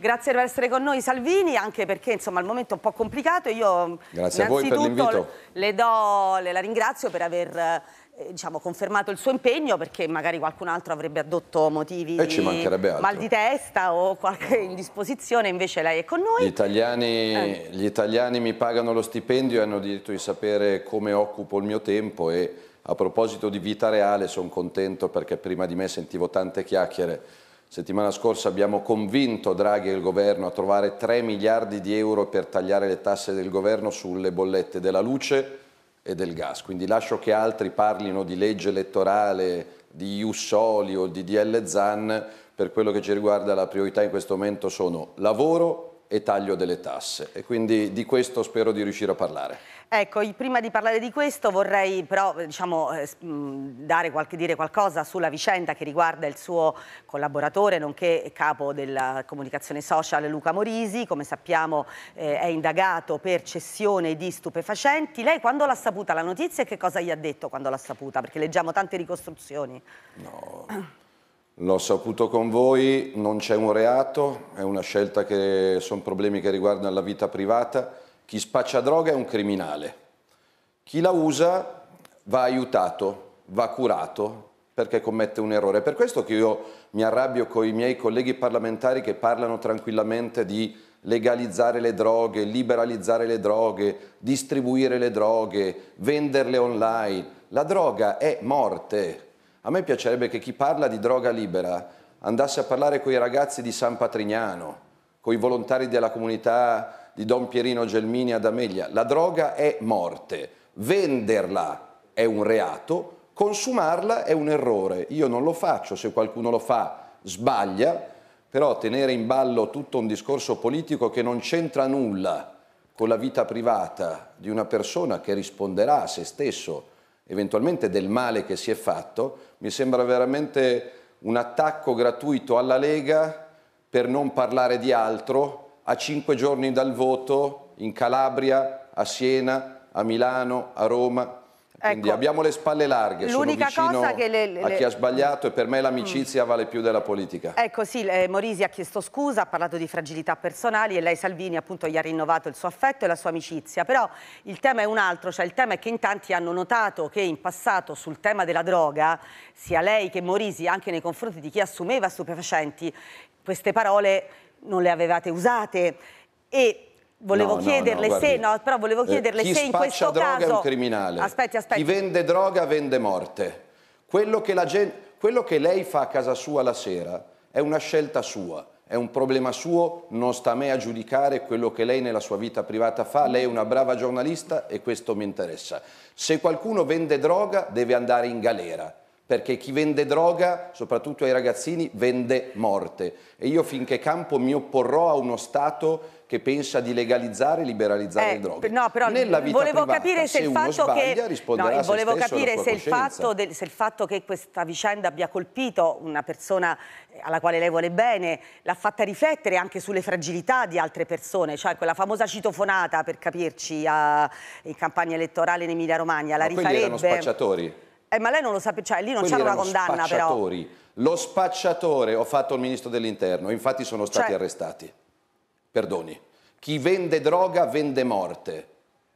Grazie per essere con noi Salvini, anche perché insomma il momento è un po' complicato. Io mm, Grazie a voi per Le do, le la ringrazio per aver eh, diciamo, confermato il suo impegno perché magari qualcun altro avrebbe addotto motivi di eh, mal di testa o qualche indisposizione, invece lei è con noi. Gli italiani, eh. gli italiani mi pagano lo stipendio e hanno diritto di sapere come occupo il mio tempo e a proposito di vita reale sono contento perché prima di me sentivo tante chiacchiere Settimana scorsa abbiamo convinto Draghi e il governo a trovare 3 miliardi di euro per tagliare le tasse del governo sulle bollette della luce e del gas. Quindi lascio che altri parlino di legge elettorale, di Ussoli o di DL Zan. Per quello che ci riguarda la priorità in questo momento sono lavoro, e taglio delle tasse e quindi di questo spero di riuscire a parlare. Ecco, prima di parlare di questo vorrei però eh, diciamo, eh, mm, dare qualche, dire qualcosa sulla vicenda che riguarda il suo collaboratore, nonché capo della comunicazione social Luca Morisi, come sappiamo eh, è indagato per cessione di stupefacenti. Lei quando l'ha saputa la notizia e che cosa gli ha detto quando l'ha saputa? Perché leggiamo tante ricostruzioni. No. L'ho saputo con voi, non c'è un reato, è una scelta che sono problemi che riguardano la vita privata. Chi spaccia droga è un criminale. Chi la usa va aiutato, va curato perché commette un errore. È per questo che io mi arrabbio con i miei colleghi parlamentari che parlano tranquillamente di legalizzare le droghe, liberalizzare le droghe, distribuire le droghe, venderle online. La droga è morte, a me piacerebbe che chi parla di droga libera andasse a parlare con i ragazzi di San Patrignano, con i volontari della comunità di Don Pierino Gelmini ad Ameglia. La droga è morte, venderla è un reato, consumarla è un errore. Io non lo faccio, se qualcuno lo fa sbaglia, però tenere in ballo tutto un discorso politico che non c'entra nulla con la vita privata di una persona che risponderà a se stesso eventualmente del male che si è fatto, mi sembra veramente un attacco gratuito alla Lega per non parlare di altro a cinque giorni dal voto in Calabria, a Siena, a Milano, a Roma. Quindi ecco, abbiamo le spalle larghe, sono vicino cosa che le, le, a chi ha sbagliato e per me l'amicizia mm. vale più della politica. Ecco sì, eh, Morisi ha chiesto scusa, ha parlato di fragilità personali e lei Salvini appunto gli ha rinnovato il suo affetto e la sua amicizia, però il tema è un altro, cioè il tema è che in tanti hanno notato che in passato sul tema della droga sia lei che Morisi anche nei confronti di chi assumeva stupefacenti queste parole non le avevate usate e Volevo no, chiederle no, no, se, no, però volevo eh, chiederle eh, se in questo droga caso... è un criminale. Aspetti, aspetti. Chi vende droga vende morte. Quello che, gente... Quello che lei fa a casa sua la sera è una scelta sua è un problema suo, non sta a me a giudicare quello che lei nella sua vita privata fa, lei è una brava giornalista e questo mi interessa. Se qualcuno vende droga deve andare in galera, perché chi vende droga, soprattutto ai ragazzini, vende morte. E io finché campo mi opporrò a uno Stato che pensa di legalizzare e liberalizzare eh, le droghe. No, però Nella vita volevo privata, capire se, se il fatto che no, volevo capire se il, del, se il, fatto che questa vicenda abbia colpito una persona eh, alla quale lei vuole bene, l'ha fatta riflettere anche sulle fragilità di altre persone, cioè quella famosa citofonata per capirci a, in campagna elettorale in Emilia Romagna, la ma rifarebbe. erano spacciatori. Eh, ma lei non lo sapeva, cioè lì non c'era una condanna però. Lo spacciatore, ho fatto il ministro dell'interno, infatti sono stati cioè... arrestati perdoni. Chi vende droga vende morte.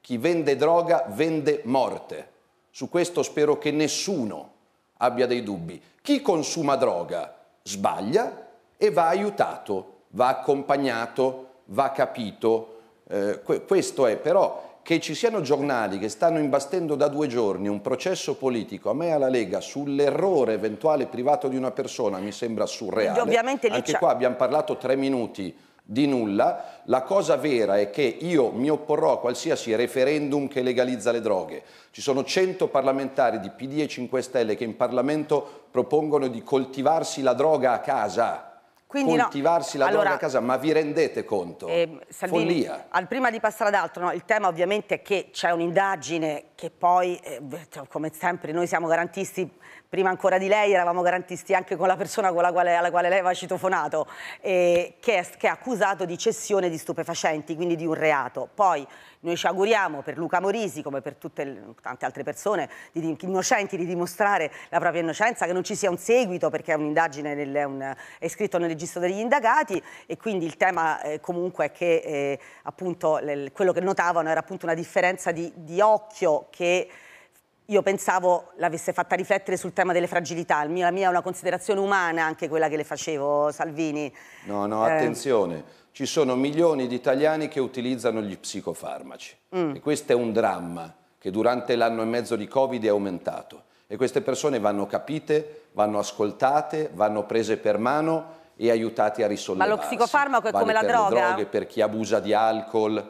Chi vende droga vende morte. Su questo spero che nessuno abbia dei dubbi. Chi consuma droga sbaglia e va aiutato, va accompagnato, va capito. Eh, questo è però che ci siano giornali che stanno imbastendo da due giorni un processo politico, a me e alla Lega, sull'errore eventuale privato di una persona mi sembra surreale. Ovviamente Anche qua abbiamo parlato tre minuti di nulla. La cosa vera è che io mi opporrò a qualsiasi referendum che legalizza le droghe. Ci sono 100 parlamentari di PD e 5 Stelle che in Parlamento propongono di coltivarsi la droga a casa quindi coltivarsi no, la allora, droga a casa, ma vi rendete conto? Eh, Salvini, Follia. Al, prima di passare ad altro, no, il tema ovviamente è che c'è un'indagine che poi, eh, come sempre, noi siamo garantisti, prima ancora di lei eravamo garantisti anche con la persona con la quale, alla quale lei aveva citofonato, eh, che, è, che è accusato di cessione di stupefacenti, quindi di un reato. Poi noi ci auguriamo per Luca Morisi, come per tutte le, tante altre persone di, innocenti, di dimostrare la propria innocenza, che non ci sia un seguito perché è un'indagine nel, un, è scritto nel registro degli indagati e quindi il tema eh, comunque è che eh, appunto le, quello che notavano era appunto una differenza di, di occhio che io pensavo l'avesse fatta riflettere sul tema delle fragilità, la mia è una considerazione umana anche quella che le facevo Salvini. No, no, eh, attenzione. Eh ci sono milioni di italiani che utilizzano gli psicofarmaci mm. e questo è un dramma che durante l'anno e mezzo di Covid è aumentato e queste persone vanno capite, vanno ascoltate, vanno prese per mano e aiutate a risolversi. Ma lo psicofarmaco è vale come la per droga? Per droghe, per chi abusa di alcol,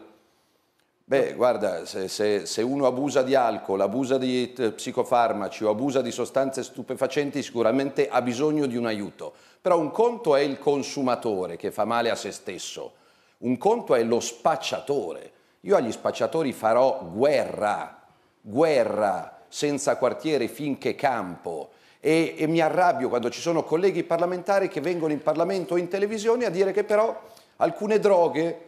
Beh, guarda, se, se, se, uno abusa di alcol, abusa di eh, psicofarmaci o abusa di sostanze stupefacenti, sicuramente ha bisogno di un aiuto. Però un conto è il consumatore che fa male a se stesso, un conto è lo spacciatore. Io agli spacciatori farò guerra, guerra, senza quartiere finché campo. E, e mi arrabbio quando ci sono colleghi parlamentari che vengono in Parlamento o in televisione a dire che però alcune droghe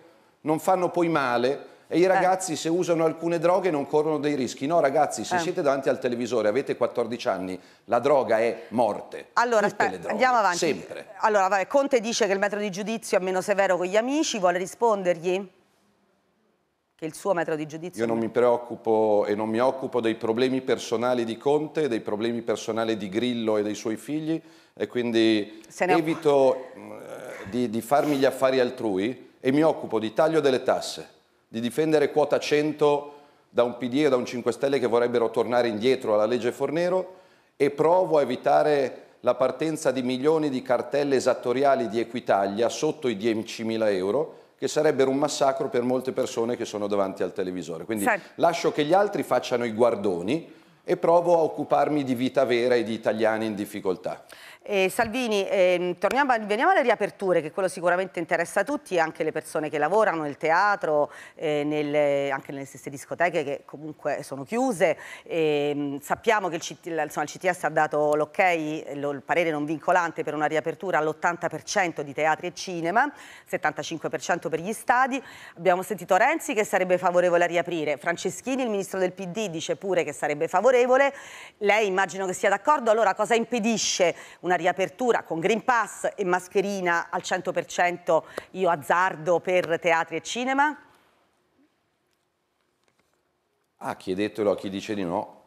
non fanno poi male e i eh. ragazzi eh. se usano alcune droghe non corrono dei rischi. No ragazzi, se eh. siete davanti al televisore, avete 14 anni, la droga è morte. Allora, aspetta, andiamo avanti. Sempre. Allora, vabbè, Conte dice che il metro di giudizio è meno severo con gli amici, vuole rispondergli? Che il suo metro di giudizio... Io non mi preoccupo e non mi occupo dei problemi personali di Conte, dei problemi personali di Grillo e dei suoi figli, e quindi evito mm, eh, di, di farmi gli affari altrui e mi occupo di taglio delle tasse di difendere quota 100 da un PD e da un 5 Stelle che vorrebbero tornare indietro alla legge Fornero e provo a evitare la partenza di milioni di cartelle esattoriali di Equitalia sotto i 10.000 euro che sarebbero un massacro per molte persone che sono davanti al televisore. Quindi Senti. Certo. lascio che gli altri facciano i guardoni e provo a occuparmi di vita vera e di italiani in difficoltà. Eh, Salvini, eh, torniamo, veniamo alle riaperture, che quello sicuramente interessa a tutti, anche le persone che lavorano nel teatro, eh, nelle, anche nelle stesse discoteche che comunque sono chiuse. Ehm, sappiamo che il, CT, insomma, il, CTS ha dato l'ok, ok, il parere non vincolante per una riapertura all'80% di teatri e cinema, 75% per gli stadi. Abbiamo sentito Renzi che sarebbe favorevole a riaprire, Franceschini, il ministro del PD, dice pure che sarebbe favorevole. Lei immagino che sia d'accordo, allora cosa impedisce una una riapertura con Green Pass e mascherina al 100% io azzardo per teatri e cinema? Ah, chiedetelo a chi dice di no.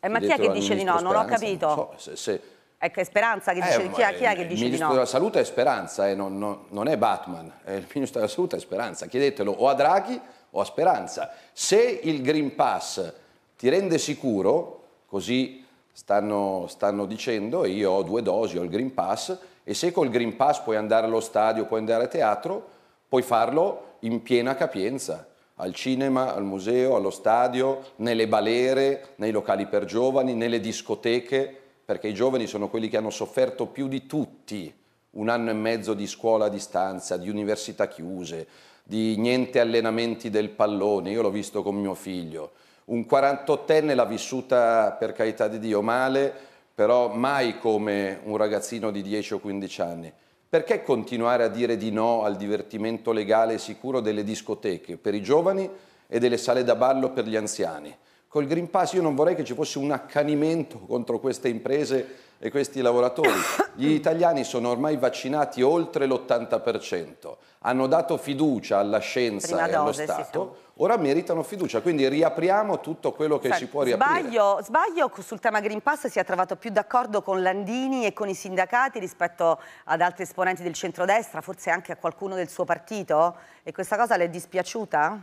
eh, ma chi è che dice di no? Speranza. Non ho capito. Non so, se, se... È che è Speranza che eh, dice, eh, chi, è, chi è eh, che dice di no? Il ministro della salute è Speranza, eh, non, non, non, è Batman. Eh, il ministro della salute è Speranza. Chiedetelo o a Draghi o a Speranza. Se il Green Pass ti rende sicuro, così stanno, stanno dicendo io ho due dosi, ho il Green Pass e se col Green Pass puoi andare allo stadio, puoi andare a teatro, puoi farlo in piena capienza, al cinema, al museo, allo stadio, nelle balere, nei locali per giovani, nelle discoteche, perché i giovani sono quelli che hanno sofferto più di tutti un anno e mezzo di scuola a distanza, di università chiuse, di niente allenamenti del pallone, io l'ho visto con mio figlio un 48enne l'ha vissuta per carità di Dio male, però mai come un ragazzino di 10 o 15 anni. Perché continuare a dire di no al divertimento legale e sicuro delle discoteche per i giovani e delle sale da ballo per gli anziani? Col Green Pass io non vorrei che ci fosse un accanimento contro queste imprese e questi lavoratori. Gli italiani sono ormai vaccinati oltre l'80%, hanno dato fiducia alla scienza Prima e allo dose, Stato ora meritano fiducia. Quindi riapriamo tutto quello che Senti, ci può riaprire. Sbaglio, sbaglio sul tema Green Pass si è trovato più d'accordo con Landini e con i sindacati rispetto ad altri esponenti del centrodestra, forse anche a qualcuno del suo partito? E questa cosa le è dispiaciuta?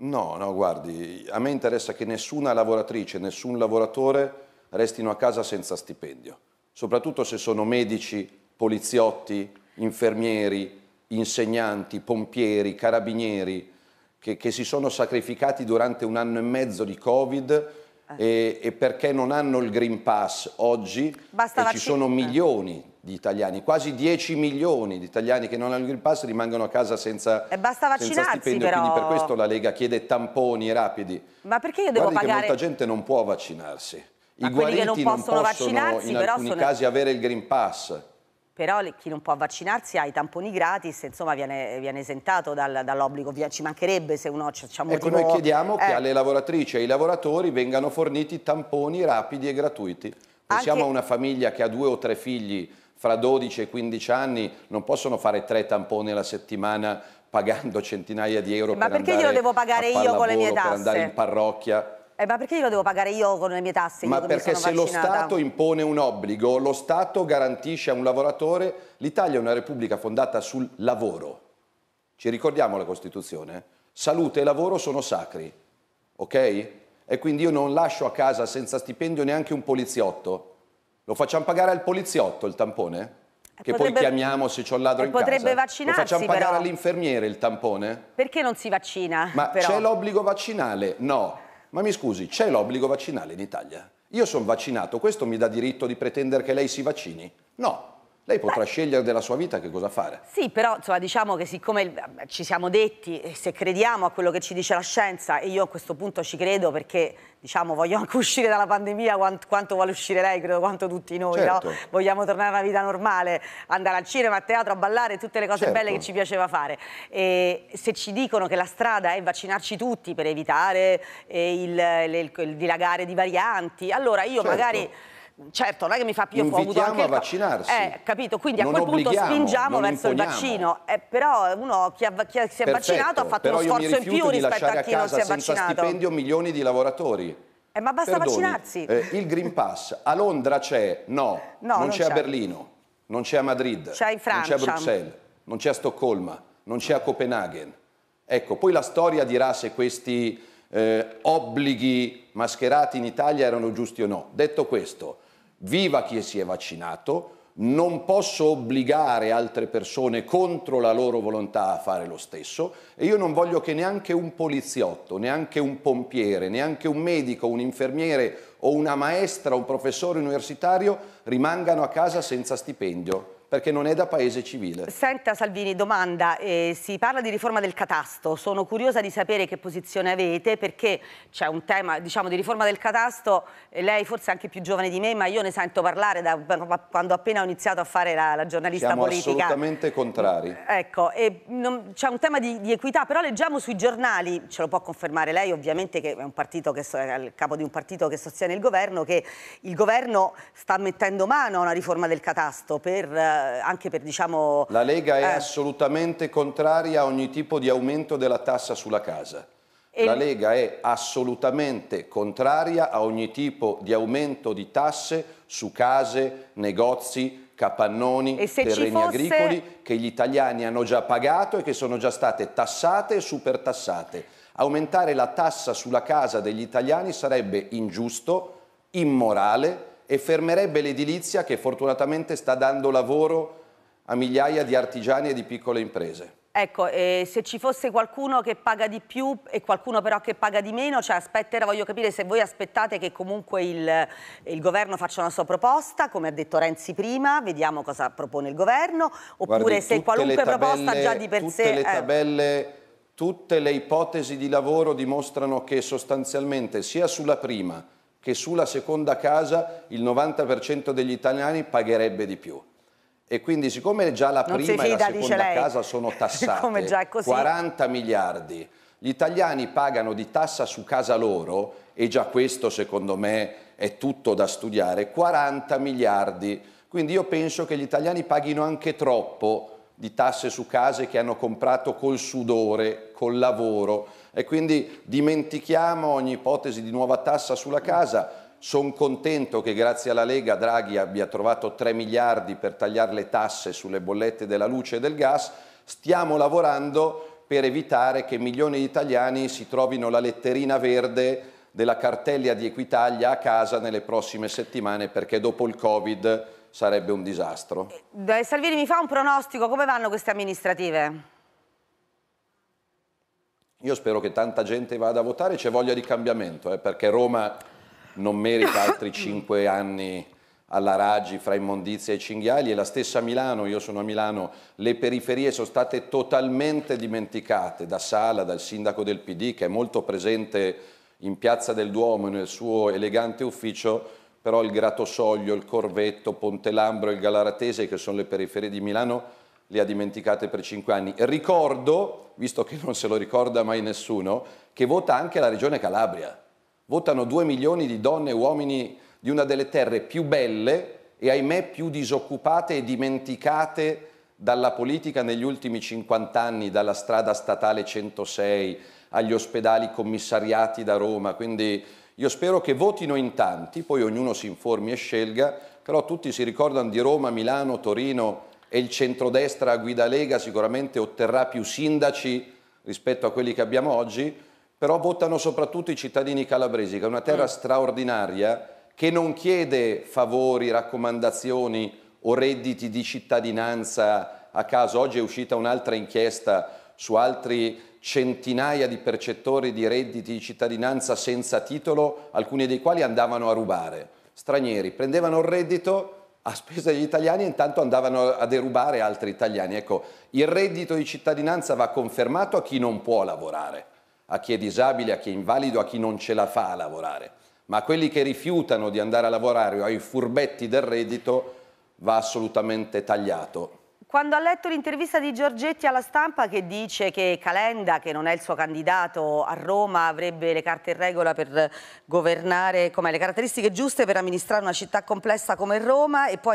No, no, guardi, a me interessa che nessuna lavoratrice, nessun lavoratore restino a casa senza stipendio, soprattutto se sono medici, poliziotti, infermieri, insegnanti, pompieri, carabinieri che, che si sono sacrificati durante un anno e mezzo di Covid eh. e, e, perché non hanno il Green Pass oggi Basta ci sono eh. milioni di italiani, quasi 10 milioni di italiani che non hanno il Green Pass rimangono a casa senza, e basta senza stipendio, però... quindi per questo la Lega chiede tamponi rapidi. Ma perché io devo Guardi pagare... molta gente non può vaccinarsi. I Ma guariti non possono, non possono in alcuni sono... casi avere il Green Pass però chi non può vaccinarsi ha i tamponi gratis, insomma viene, viene esentato dal, dall'obbligo, ci mancherebbe se uno c'è un Ecco, noi chiediamo eh. che alle lavoratrici e ai lavoratori vengano forniti tamponi rapidi e gratuiti. Pensiamo Anche... a una famiglia che ha due o tre figli fra 12 e 15 anni, non possono fare tre tamponi alla settimana pagando centinaia di euro Ma per perché glielo devo pagare io con le mie tasse? per andare in parrocchia eh, ma perché glielo devo pagare io con le mie tasse? Ma perché se vaccinata? lo Stato impone un obbligo, lo Stato garantisce a un lavoratore, l'Italia è una repubblica fondata sul lavoro. Ci ricordiamo la Costituzione? Salute e lavoro sono sacri, ok? E quindi io non lascio a casa senza stipendio neanche un poliziotto. Lo facciamo pagare al poliziotto il tampone? Eh, che potrebbe, poi chiamiamo se c'è un ladro eh, in potrebbe casa. Potrebbe vaccinarsi Lo facciamo pagare all'infermiere il tampone? Perché non si vaccina? Ma c'è l'obbligo vaccinale? No ma mi scusi, c'è l'obbligo vaccinale in Italia? Io sono vaccinato, questo mi dà diritto di pretendere che lei si vaccini? No, lei potrà Beh. scegliere della sua vita che cosa fare. Sì, però insomma, diciamo che siccome eh, ci siamo detti, eh, se crediamo a quello che ci dice la scienza, e io a questo punto ci credo perché diciamo, voglio anche uscire dalla pandemia quanto, quanto vuole uscire lei, credo quanto tutti noi, certo. no? vogliamo tornare a una vita normale, andare al cinema, a teatro, a ballare, tutte le cose certo. belle che ci piaceva fare. E se ci dicono che la strada è vaccinarci tutti per evitare eh, il, il, il dilagare di varianti, allora io certo. magari certo, non è che mi fa più fuoco. Invitiamo anche a vaccinarsi. Eh, capito, quindi non a quel punto spingiamo verso il vaccino. Eh, però uno, chi, ha, chi si è Perfetto, vaccinato ha fatto uno sforzo in più rispetto a, a chi non si è vaccinato. senza stipendio milioni di lavoratori. Eh, ma basta Perdoni, vaccinarsi. Eh, il Green Pass a Londra c'è? No, no non, non c'è a Berlino, non c'è a Madrid, c'è in Francia. non c'è a Bruxelles, non c'è a Stoccolma, non c'è a Copenaghen. Ecco, poi la storia dirà se questi eh, obblighi mascherati in Italia erano giusti o no. Detto questo, Viva chi si è vaccinato, non posso obbligare altre persone contro la loro volontà a fare lo stesso e io non voglio che neanche un poliziotto, neanche un pompiere, neanche un medico, un infermiere o una maestra, un professore universitario rimangano a casa senza stipendio perché non è da paese civile. Senta Salvini, domanda, eh, si parla di riforma del catasto, sono curiosa di sapere che posizione avete perché c'è un tema diciamo, di riforma del catasto, lei forse è anche più giovane di me ma io ne sento parlare da quando appena ho iniziato a fare la, la giornalista Siamo politica. Siamo assolutamente contrari. Ecco, c'è un tema di, di, equità, però leggiamo sui giornali, ce lo può confermare lei ovviamente che è, un partito che, è il capo di un partito che sostiene il governo, che il governo sta mettendo mano a una riforma del catasto per eh, eh, anche per diciamo... La Lega è eh. assolutamente contraria a ogni tipo di aumento della tassa sulla casa. E... La Lega è assolutamente contraria a ogni tipo di aumento di tasse su case, negozi, capannoni, terreni fosse... agricoli che gli italiani hanno già pagato e che sono già state tassate e supertassate. Aumentare la tassa sulla casa degli italiani sarebbe ingiusto, immorale, e fermerebbe l'edilizia che fortunatamente sta dando lavoro a migliaia di artigiani e di piccole imprese. Ecco, eh, se ci fosse qualcuno che paga di più e qualcuno però che paga di meno, cioè aspetterà, voglio capire se voi aspettate che comunque il, il, governo faccia una sua proposta, come ha detto Renzi prima, vediamo cosa propone il governo, oppure Guardi, se qualunque tabelle, proposta già di per tutte sé... Le eh. tabelle, eh... Tutte le ipotesi di lavoro dimostrano che sostanzialmente sia sulla prima che sulla seconda casa il 90% degli italiani pagherebbe di più. E quindi siccome già la non prima fida, e la seconda casa sono tassate 40 miliardi, gli italiani pagano di tassa su casa loro, e già questo secondo me è tutto da studiare, 40 miliardi. Quindi io penso che gli italiani paghino anche troppo di tasse su case che hanno comprato col sudore, col lavoro e quindi dimentichiamo ogni ipotesi di nuova tassa sulla casa. Sono contento che grazie alla Lega Draghi abbia trovato 3 miliardi per tagliare le tasse sulle bollette della luce e del gas. Stiamo lavorando per evitare che milioni di italiani si trovino la letterina verde della cartella di Equitalia a casa nelle prossime settimane perché dopo il Covid sarebbe un disastro. Eh, Salvini mi fa un pronostico, come vanno queste amministrative? Io spero che tanta gente vada a votare, c'è voglia di cambiamento, eh, perché Roma non merita altri cinque anni alla Raggi fra immondizia e cinghiali e la stessa Milano, io sono a Milano, le periferie sono state totalmente dimenticate da Sala, dal sindaco del PD che è molto presente in Piazza del Duomo nel suo elegante ufficio però il Gratosoglio, il Corvetto, Pontelambro, il Galaratese, che sono le periferie di Milano, le ha dimenticate per cinque anni. Ricordo, visto che non se lo ricorda mai nessuno, che vota anche la regione Calabria. Votano due milioni di donne e uomini di una delle terre più belle e ahimè più disoccupate e dimenticate dalla politica negli ultimi 50 anni, dalla strada statale 106 agli ospedali commissariati da Roma. Quindi io spero che votino in tanti, poi ognuno si informi e scelga, però tutti si ricordano di Roma, Milano, Torino e il centrodestra a guida Lega sicuramente otterrà più sindaci rispetto a quelli che abbiamo oggi, però votano soprattutto i cittadini calabresi, che è una terra mm. straordinaria che non chiede favori, raccomandazioni o redditi di cittadinanza a caso. Oggi è uscita un'altra inchiesta su altri centinaia di percettori di redditi di cittadinanza senza titolo, alcuni dei quali andavano a rubare. Stranieri prendevano il reddito a spese degli italiani e intanto andavano a derubare altri italiani. Ecco, il reddito di cittadinanza va confermato a chi non può lavorare, a chi è disabile, a chi è invalido, a chi non ce la fa a lavorare. Ma a quelli che rifiutano di andare a lavorare o ai furbetti del reddito va assolutamente tagliato. Quando ha letto l'intervista di Giorgetti alla stampa che dice che Calenda, che non è il suo candidato a Roma, avrebbe le carte in regola per governare, come le caratteristiche giuste per amministrare una città complessa come Roma e può,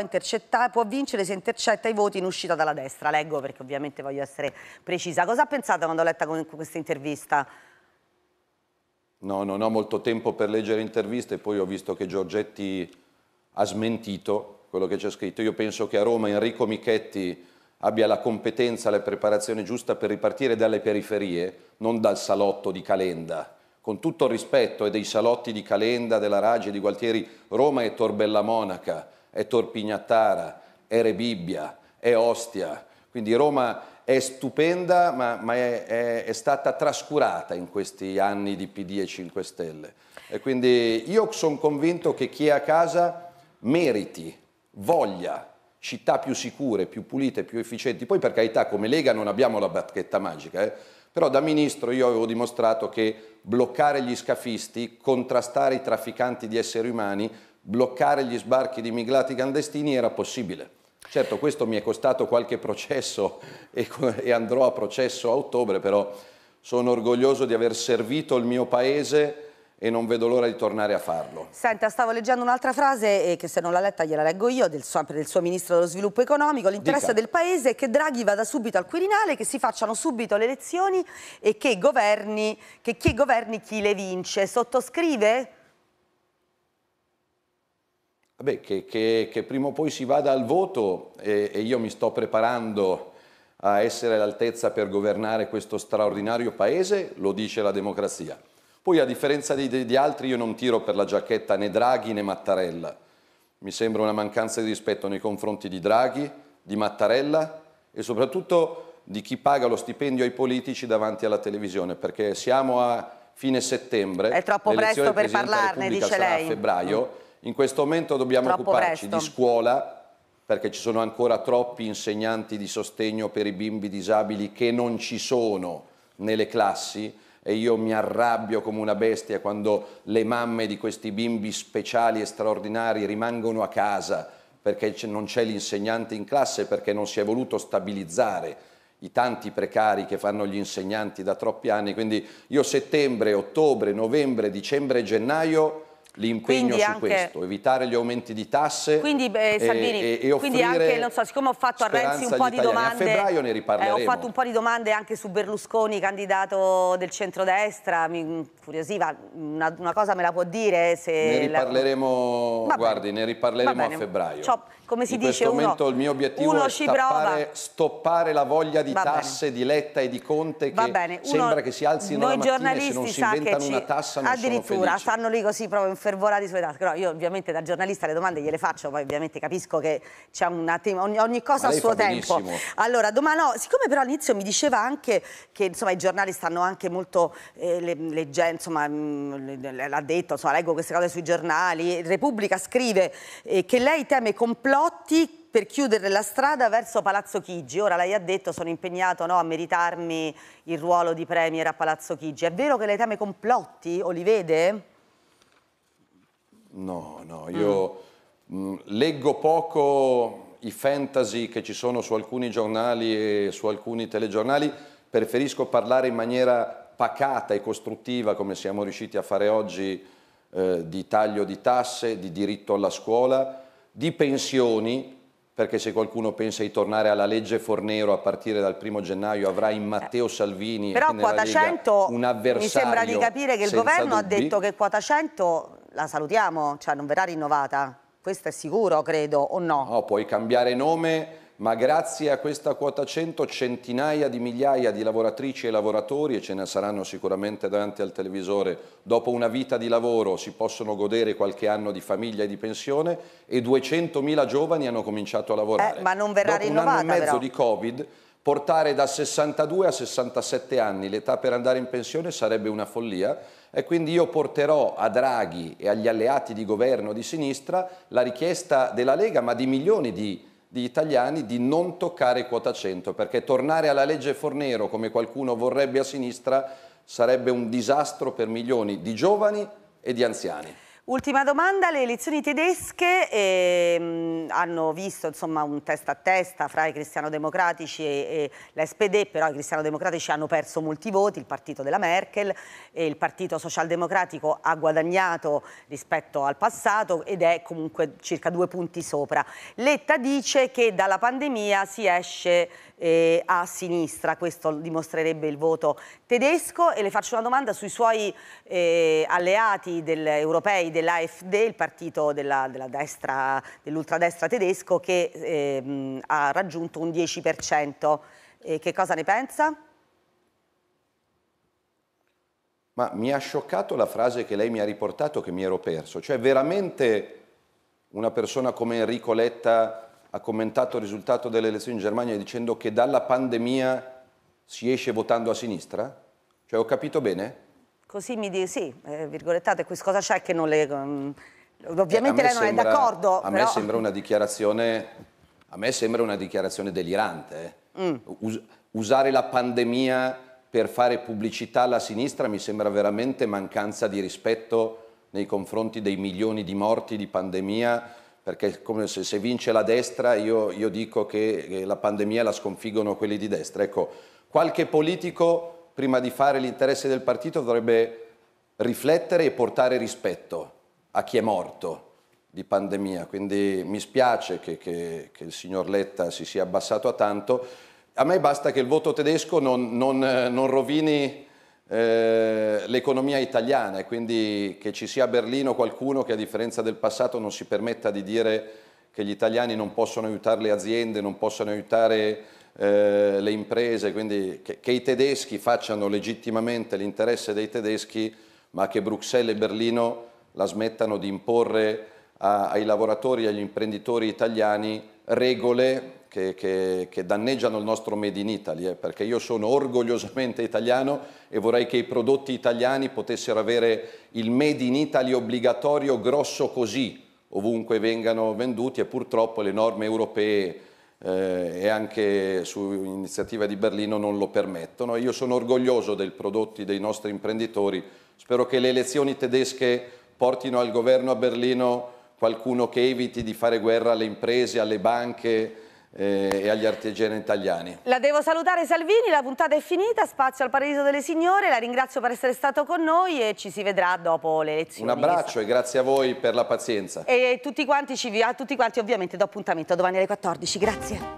può vincere se intercetta i voti in uscita dalla destra. Leggo perché ovviamente voglio essere precisa. Cosa ha pensato quando ha letto questa intervista? No, non ho molto tempo per leggere interviste, poi ho visto che Giorgetti ha smentito quello che c'è scritto. Io penso che a Roma Enrico Michetti abbia la competenza, la preparazione giusta per ripartire dalle periferie, non dal salotto di Calenda. Con tutto il rispetto e dei salotti di Calenda, della Raggi, di Gualtieri, Roma è Torbella Monaca, è Torpignattara, è Rebibbia, è Ostia. Quindi Roma è stupenda, ma, ma è, è, è, stata trascurata in questi anni di PD e 5 Stelle. E quindi io sono convinto che chi è a casa meriti voglia città più sicure, più pulite, più efficienti. Poi per carità come Lega non abbiamo la bacchetta magica, eh? però da ministro io avevo dimostrato che bloccare gli scafisti, contrastare i trafficanti di esseri umani, bloccare gli sbarchi di immigrati clandestini era possibile. Certo questo mi è costato qualche processo e, e andrò a processo a ottobre, però sono orgoglioso di aver servito il mio paese e non vedo l'ora di tornare a farlo. Senta, stavo leggendo un'altra frase eh, che se non l'ha letta gliela leggo io, del suo, del suo ministro dello sviluppo economico. L'interesse del paese è che Draghi vada subito al Quirinale, che si facciano subito le elezioni e che, governi, che chi governi chi le vince. Sottoscrive? Vabbè, che, che, che prima o poi si vada al voto e, e io mi sto preparando a essere all'altezza per governare questo straordinario paese, lo dice la democrazia. Poi a differenza di, di, altri io non tiro per la giacchetta né Draghi né Mattarella. Mi sembra una mancanza di rispetto nei confronti di Draghi, di Mattarella e soprattutto di chi paga lo stipendio ai politici davanti alla televisione, perché siamo a fine settembre. È troppo presto per parlarne, dice lei. A febbraio. Mm. In questo momento dobbiamo troppo occuparci presto. di scuola, perché ci sono ancora troppi insegnanti di sostegno per i bimbi disabili che non ci sono nelle classi e io mi arrabbio come una bestia quando le mamme di questi bimbi speciali e straordinari rimangono a casa perché non c'è l'insegnante in classe, perché non si è voluto stabilizzare i tanti precari che fanno gli insegnanti da troppi anni. Quindi io settembre, ottobre, novembre, dicembre e gennaio l'impegno su anche, questo, evitare gli aumenti di tasse quindi, beh, Salvini, e, e, quindi anche, non so, siccome ho fatto a Renzi un po' di domande, a febbraio ne riparleremo. Eh, ho fatto un po' di domande anche su Berlusconi, candidato del centrodestra, mi curiosiva, una, una cosa me la può dire? Se ne riparleremo, la... guardi, ne riparleremo a febbraio. Ciò, come si in dice uno... In questo momento il mio obiettivo uno è stappare, stoppare la voglia di tasse, di Letta e di Conte che uno... sembra che si alzino Noi la mattina e se non si inventano una tassa non Addirittura, stanno lì così proprio infervorati sulle tasse. Però io ovviamente da giornalista le domande gliele faccio, poi ovviamente capisco che c'è una tema, ogni, ogni cosa a suo tempo. Benissimo. Allora, domani, no, siccome però all'inizio mi diceva anche che insomma, i giornali stanno anche molto eh, le, insomma, mm, l'ha detto, insomma, leggo queste cose sui giornali, Repubblica scrive eh, che lei teme complotto complotti per chiudere la strada verso Palazzo Chigi. Ora lei ha detto sono impegnato no, a meritarmi il ruolo di Premier a Palazzo Chigi. È vero che lei teme complotti o li vede? No, no, io mm. mh, mm, leggo poco i fantasy che ci sono su alcuni giornali e su alcuni telegiornali, preferisco parlare in maniera pacata e costruttiva come siamo riusciti a fare oggi eh, di taglio di tasse, di diritto alla scuola di pensioni, perché se qualcuno pensa di tornare alla legge Fornero a partire dal primo gennaio avrà in Matteo Salvini Però e quota 100, un avversario. Mi sembra di capire che il governo dubbi. ha detto che quota 100 la salutiamo, cioè non verrà rinnovata. Questo è sicuro, credo, o no? No, puoi cambiare nome ma grazie a questa quota 100 centinaia di migliaia di lavoratrici e lavoratori, e ce ne saranno sicuramente davanti al televisore, dopo una vita di lavoro si possono godere qualche anno di famiglia e di pensione, e 200.000 giovani hanno cominciato a lavorare. Eh, ma non verrà dopo rinnovata, un anno e mezzo però. di Covid, portare da 62 a 67 anni l'età per andare in pensione sarebbe una follia e quindi io porterò a Draghi e agli alleati di governo di sinistra la richiesta della Lega, ma di milioni di di italiani di non toccare quota 100, perché tornare alla legge Fornero come qualcuno vorrebbe a sinistra sarebbe un disastro per milioni di giovani e di anziani. Ultima domanda, le elezioni tedesche ehm, hanno visto insomma, un testa a testa fra i cristiano-democratici e, e l'SPD, però i cristiano-democratici hanno perso molti voti, il partito della Merkel e il partito socialdemocratico ha guadagnato rispetto al passato ed è comunque circa due punti sopra. Letta dice che dalla pandemia si esce eh, a sinistra, questo dimostrerebbe il voto tedesco e le faccio una domanda sui suoi eh, alleati europei dell'AFD, il partito della, della destra, dell'ultradestra tedesco, che eh, ha raggiunto un 10%. Eh, che cosa ne pensa? Ma mi ha scioccato la frase che lei mi ha riportato che mi ero perso. Cioè veramente una persona come Enrico Letta ha commentato il risultato delle elezioni in Germania dicendo che dalla pandemia si esce votando a sinistra? Cioè ho capito bene? Così mi dice, sì, eh, virgolettate, cosa c'è che non le... Um, ovviamente lei non è d'accordo. A me sembra una dichiarazione, a me sembra una dichiarazione delirante. Eh. Mm. Us usare la pandemia per fare pubblicità alla sinistra mi sembra veramente mancanza di rispetto nei confronti dei milioni di morti di pandemia, perché è come se, se vince la destra io, io dico che la pandemia la sconfiggono quelli di destra. Ecco, qualche politico prima di fare l'interesse del partito dovrebbe riflettere e portare rispetto a chi è morto di pandemia, quindi mi spiace che, che, che il signor Letta si sia abbassato a tanto. A me basta che il voto tedesco non, non, non rovini eh, l'economia italiana e quindi che ci sia a Berlino qualcuno che a differenza del passato non si permetta di dire che gli italiani non possono aiutare le aziende, non possono aiutare eh, le imprese, quindi che, che i tedeschi facciano legittimamente l'interesse dei tedeschi, ma che Bruxelles e Berlino la smettano di imporre a, ai lavoratori e agli imprenditori italiani regole che, che, che, danneggiano il nostro Made in Italy, eh, perché io sono orgogliosamente italiano e vorrei che i prodotti italiani potessero avere il Made in Italy obbligatorio grosso così, ovunque vengano venduti e purtroppo le norme europee eh, e anche su iniziativa di Berlino non lo permettono. Io sono orgoglioso dei prodotti dei nostri imprenditori, spero che le elezioni tedesche portino al governo a Berlino qualcuno che eviti di fare guerra alle imprese, alle banche, eh, e agli artigiani italiani. La devo salutare Salvini, la puntata è finita, spazio al Paradiso delle Signore, la ringrazio per essere stato con noi e ci si vedrà dopo le elezioni. Un abbraccio e grazie a voi per la pazienza. E tutti quanti ci, a tutti quanti ovviamente do appuntamento domani alle 14, grazie.